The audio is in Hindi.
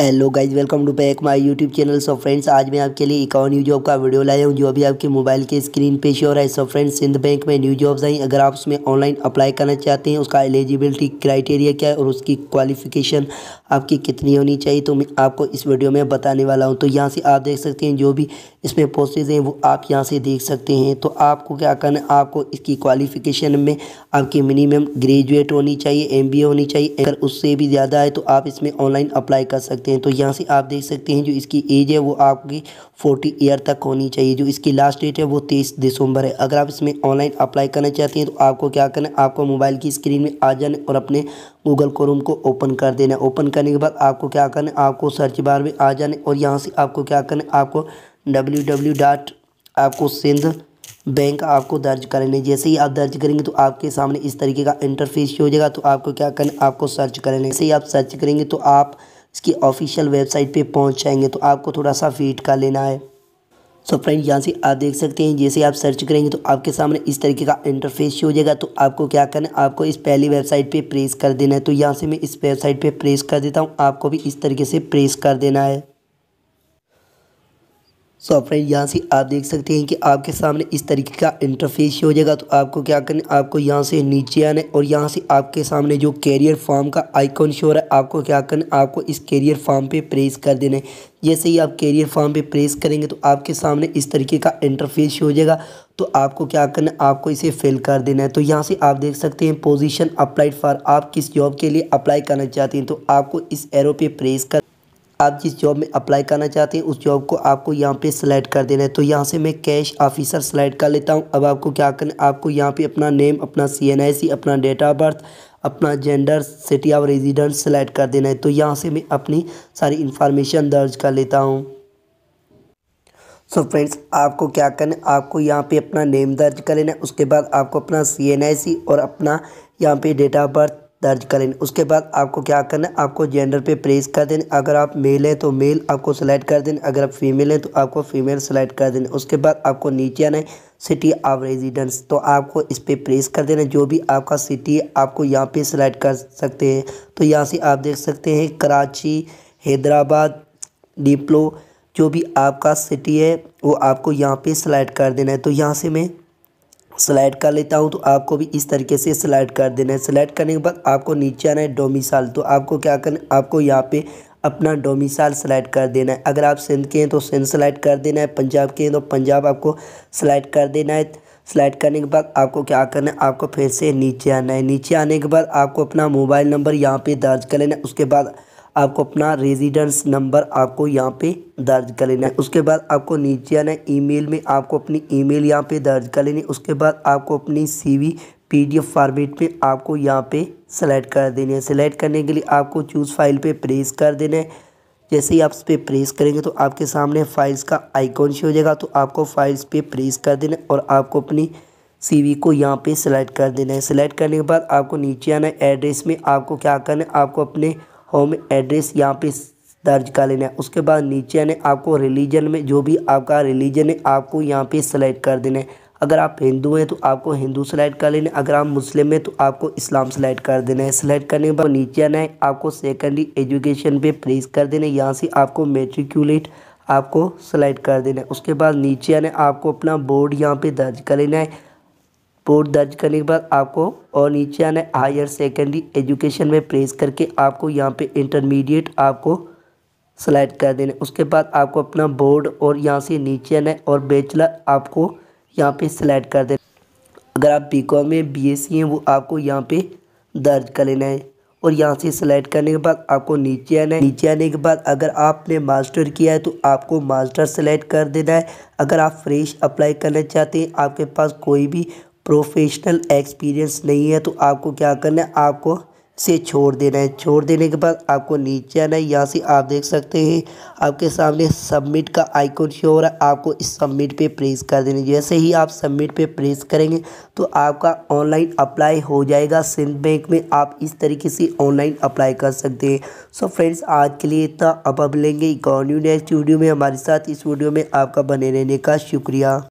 hello guys welcome to back my YouTube channel so friends आज मैं आपके लिए इकाउन न्यू जॉब का वीडियो लाया हूँ जो अभी आपके मोबाइल के स्क्रीन पे शो रहा है सो फ्रेंड्स सिंध बैंक में न्यू जॉब्स आई अगर आप उसमें ऑनलाइन अप्लाई करना चाहते हैं उसका एलिजिबिलिटी क्राइटेरिया क्या है और उसकी क्वालिफिकेशन आपकी कितनी होनी चाहिए तो मैं आपको इस वीडियो में बताने वाला हूँ तो यहाँ से आप देख सकते हैं जो भी इसमें पोस्टेज हैं वो आप यहाँ से देख सकते हैं तो आपको क्या करना है आपको इसकी क्वालिफिकेशन में आपकी मिनिमम ग्रेजुएट होनी चाहिए एम होनी चाहिए अगर उससे भी ज़्यादा है तो आप इसमें ऑनलाइन अप्लाई कर सकते सकते हैं तो यहाँ से आप देख सकते हैं जो इसकी एज है वो आपकी फोर्टी ईयर तक होनी चाहिए जो इसकी लास्ट डेट है वो तेईस दिसंबर है अगर आप इसमें ऑनलाइन अप्लाई करना चाहते हैं तो आपको क्या करना है आपको मोबाइल की स्क्रीन में आ जाना और अपने गूगल क्रोम को ओपन कर देना ओपन करने के बाद आपको क्या करना है आपको सर्च बार में आ जाने और यहाँ से आपको क्या करना है आपको डब्ल्यू डब्ल्यू डॉट आपको सिंध बैंक आपको दर्ज कर जैसे ही आप दर्ज करेंगे तो आपके सामने इस तरीके का इंटरफेस हो जाएगा तो आपको क्या करना आपको सर्च करें जैसे ही आप सर्च करेंगे तो आप इसकी ऑफिशियल वेबसाइट पे पहुंच जाएंगे तो आपको थोड़ा सा वेट कर लेना है सो फ्रेंड यहाँ से आप देख सकते हैं जैसे आप सर्च करेंगे तो आपके सामने इस तरीके का इंटरफेस हो जाएगा तो आपको क्या करना है आपको इस पहली वेबसाइट पे प्रेस कर देना है तो यहाँ से मैं इस वेबसाइट पे प्रेस कर देता हूँ आपको भी इस तरीके से प्रेस कर देना है सो फ्रेंड यहाँ से आप देख सकते हैं कि आपके सामने इस तरीके का इंटरफेस हो जाएगा तो आपको क्या करना है आपको यहाँ से नीचे आना है और यहाँ से आपके सामने जो कैरियर फॉर्म का आइकॉन शो रहा है आपको क्या करना है आपको इस कैरियर फॉर्म पे प्रेस कर देना है जैसे ही आप कैरियर फॉर्म पे प्रेस करेंगे तो आपके सामने इस तरीके का इंटरफेस हो जाएगा तो आपको क्या करना है आपको इसे फिल कर देना है तो यहाँ से आप देख सकते हैं पोजिशन अप्लाइड फॉर आप किस जॉब के लिए अप्लाई करना चाहते हैं तो आपको इस एरो पर प्रेस कर आप जिस जॉब में अप्लाई करना चाहते हैं उस जॉब को आपको यहाँ पे सिलेक्ट कर देना है तो यहाँ से मैं कैश ऑफिसर सेलेक्ट कर लेता हूँ अब आपको क्या करना है आपको यहाँ पे अपना नेम अपना सी अपना डेट ऑफ बर्थ अपना gender city of residence select कर देना है तो यहाँ से मैं अपनी सारी इंफॉर्मेशन दर्ज कर लेता हूँ सो so फ्रेंड्स आपको क्या करना है आपको यहाँ पे अपना नेम दर्ज कर लेना है उसके बाद आपको अपना सी और अपना यहाँ पे डेट ऑफ बर्थ दर्ज कर लेना उसके बाद आपको क्या करना है आपको जेंडर पे प्रेस कर देना अगर आप मेल हैं तो मेल आपको सेलेक्ट कर देना अगर आप फीमेल हैं तो आपको फीमेल सेलेक्ट कर देना उसके बाद आपको नीचे आना है सिटी ऑफ रेजिडेंस तो आपको इस पर प्रेस कर देना जो भी आपका सिटी आपको यहाँ पर सेलेक्ट कर सकते हैं तो यहाँ से आप देख सकते हैं कराची हैदराबाद डिप्लो जो भी आपका सिटी है वो आपको यहाँ पे सेलेक्ट कर देना है तो यहाँ से मैं स्लाइड कर लेता हूँ तो आपको भी इस तरीके से स्लाइड कर देना है स्लाइड करने के बाद आपको नीचे आना है डोमिसाइल तो आपको क्या करना आपको यहाँ पे अपना डोमिसाइल सेलेक्ट कर देना है अगर आप सिंध के हैं तो सिंध सेलेक्ट कर देना है पंजाब के हैं तो पंजाब आपको सेलेक्ट कर देना है सेलेक्ट करने के बाद आपको क्या करना है आपको फिर से नीचे आना है नीचे आने के बाद आपको अपना मोबाइल नंबर यहाँ पे दर्ज कर लेना है उसके बाद आपको अपना रेजिडेंस नंबर आपको यहाँ पे दर्ज कर लेना है उसके बाद आपको नीचे आना है ईमेल में आपको अपनी ई मेल यहाँ पर दर्ज कर लेनी है उसके बाद आपको अपनी सी वी पी फॉर्मेट में आपको यहाँ पे सेलेक्ट कर देनी है सेलेक्ट करने के लिए आपको चूज़ फाइल पे प्रेस कर देना है जैसे ही आप इस पर प्रेस करेंगे तो आपके सामने फाइल्स का आइकॉन शो हो जाएगा तो आपको फाइल्स पे प्रेस कर देना है और आपको अपनी सीवी को यहाँ पे सिलेक्ट कर देना है सिलेक्ट करने के बाद आपको नीचे आना है एड्रेस में आपको क्या करना है आपको अपने होम एड्रेस यहाँ पे दर्ज कर लेना है उसके बाद नीचे ने आपको रिलीजन में जो भी आपका रिलीजन है आपको यहाँ पे सेलेक्ट कर देना है अगर आप हिंदू हैं तो आपको हिंदू सेलेक्ट कर लेना है अगर आप मुस्लिम हैं तो आपको इस्लाम सेलेक्ट कर देना है सेलेक्ट करने के बाद नीचे आना है आपको सेकेंडरी एजुकेशन पे प्लेस कर देना है यहाँ से आपको मेट्रिकुलेट आपको सेलेक्ट कर देना है उसके बाद नीचे आना है आपको अपना बोर्ड यहाँ पर दर्ज कर लेना है बोर्ड दर्ज करने के बाद आपको और नीचे आना है हायर सेकेंडरी एजुकेशन में प्रेस करके आपको यहाँ पे इंटरमीडिएट आपको सेलेक्ट कर देना उसके बाद आपको अपना बोर्ड और यहाँ से नीचे आना है और बैचलर आपको यहाँ पे सेलेक्ट कर देना अगर आप बी कॉम में बी एस सी हैं वो आपको यहाँ पे दर्ज कर लेना है और यहाँ से सिलेक्ट करने के बाद आपको नीचे आना है नीचे आने के बाद अगर आपने मास्टर किया है तो आपको मास्टर सेलेक्ट कर देना है अगर आप फ्रेश अप्लाई करना चाहते हैं आपके पास कोई भी प्रोफेशनल एक्सपीरियंस नहीं है तो आपको क्या करना है आपको से छोड़ देना है छोड़ देने के बाद आपको नीचे आना है यहाँ से आप देख सकते हैं आपके सामने सबमिट का आइकॉन शो हो रहा है आपको इस सबमिट पे प्रेस कर देना जैसे ही आप सबमिट पे प्रेस करेंगे तो आपका ऑनलाइन अप्लाई हो जाएगा सिंध बैंक में आप इस तरीके से ऑनलाइन अप्लाई कर सकते हैं सो फ्रेंड्स आज के लिए इतना अब अब लेंगे इकॉन्यू नेक्स्ट वीडियो में हमारे साथ इस वीडियो में आपका बने रहने का शुक्रिया